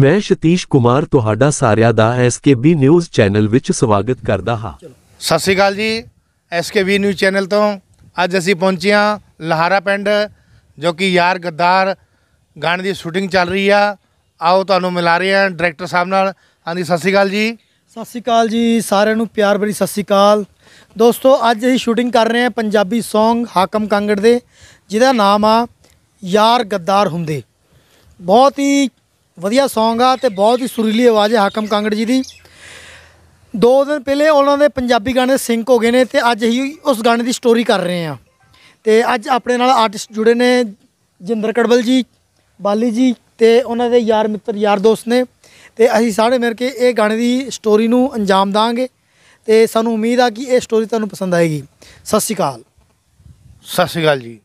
ਮੈਂ ਸ਼ਤੀਸ਼ ਕੁਮਾਰ ਤੁਹਾਡਾ ਸਾਰਿਆਂ ਦਾ ਐਸਕੇਬੀ ਨਿਊਜ਼ ਚੈਨਲ ਵਿੱਚ ਸਵਾਗਤ ਕਰਦਾ ਹਾਂ ਸਤਿ ਸ੍ਰੀ ਅਕਾਲ ਜੀ ਐਸਕੇਬੀ ਨਿਊਜ਼ ਚੈਨਲ ਤੋਂ ਅੱਜ ਅਸੀਂ ਪਹੁੰਚੇ ਹਾਂ ਲਹਾਰਾ ਪਿੰਡ ਜੋ ਕਿ ਯਾਰ ਗੱਦਾਰ ਗਾਣੇ ਦੀ ਸ਼ੂਟਿੰਗ ਚੱਲ ਰਹੀ ਆ ਆਓ ਤੁਹਾਨੂੰ ਮਿਲਾ ਰਹੇ ਹਾਂ ਡਾਇਰੈਕਟਰ ਸਾਹਿਬ ਨਾਲ ਹਾਂਜੀ ਸਤਿ ਸ੍ਰੀ ਅਕਾਲ ਜੀ ਸਤਿ ਸ੍ਰੀ ਅਕਾਲ ਜੀ ਸਾਰਿਆਂ ਨੂੰ ਪਿਆਰ ਭਰੀ ਸਤਿ ਸ੍ਰੀ ਅਕਾਲ ਦੋਸਤੋ ਅੱਜ ਅਸੀਂ ਸ਼ੂਟਿੰਗ ਕਰ ਰਹੇ ਹਾਂ ਪੰਜਾਬੀ Song ਹਾਕਮ ਕਾਂਗੜ ਦੇ ਜਿਹਦਾ ਨਾਮ ਆ ਯਾਰ ਗੱਦਾਰ ਹੁੰਦੇ ਬਹੁਤ ਹੀ ਵਧੀਆ Song ਆ ਤੇ ਬਹੁਤ ਹੀ ਸੁਰੀਲੀ ਆਵਾਜ਼ ਹੈ ਹਾਕਮ ਕਾਂਗੜ ਜੀ ਦੀ ਦੋ ਦਿਨ ਪਹਿਲੇ ਉਹਨਾਂ ਦੇ ਪੰਜਾਬੀ ਗਾਣੇ ਸਿੰਕ ਹੋ ਗਏ ਨੇ ਤੇ ਅੱਜ ਹੀ ਉਸ ਗਾਣੇ ਦੀ ਸਟੋਰੀ ਕਰ ਰਹੇ ਆ ਤੇ ਅੱਜ ਆਪਣੇ ਨਾਲ ਆਰਟਿਸਟ ਜੁੜੇ ਨੇ ਜਿੰਦਰ ਕੜਵਲ ਜੀ ਬਾਲੀ ਜੀ ਤੇ ਉਹਨਾਂ ਦੇ ਯਾਰ ਮਿੱਤਰ ਯਾਰ ਦੋਸਤ ਨੇ ਤੇ ਅਸੀਂ ਸਾਰੇ ਮਿਲ ਕੇ ਇਹ ਗਾਣੇ ਦੀ ਸਟੋਰੀ ਨੂੰ ਅੰਜਾਮ ਦਾਂਗੇ ਤੇ ਸਾਨੂੰ ਉਮੀਦ ਆ ਕਿ ਇਹ ਸਟੋਰੀ ਤੁਹਾਨੂੰ ਪਸੰਦ ਆਏਗੀ ਸਤਿ ਸ਼੍ਰੀ ਅਕਾਲ ਸਤਿ ਸ਼੍ਰੀ ਅਕਾਲ ਜੀ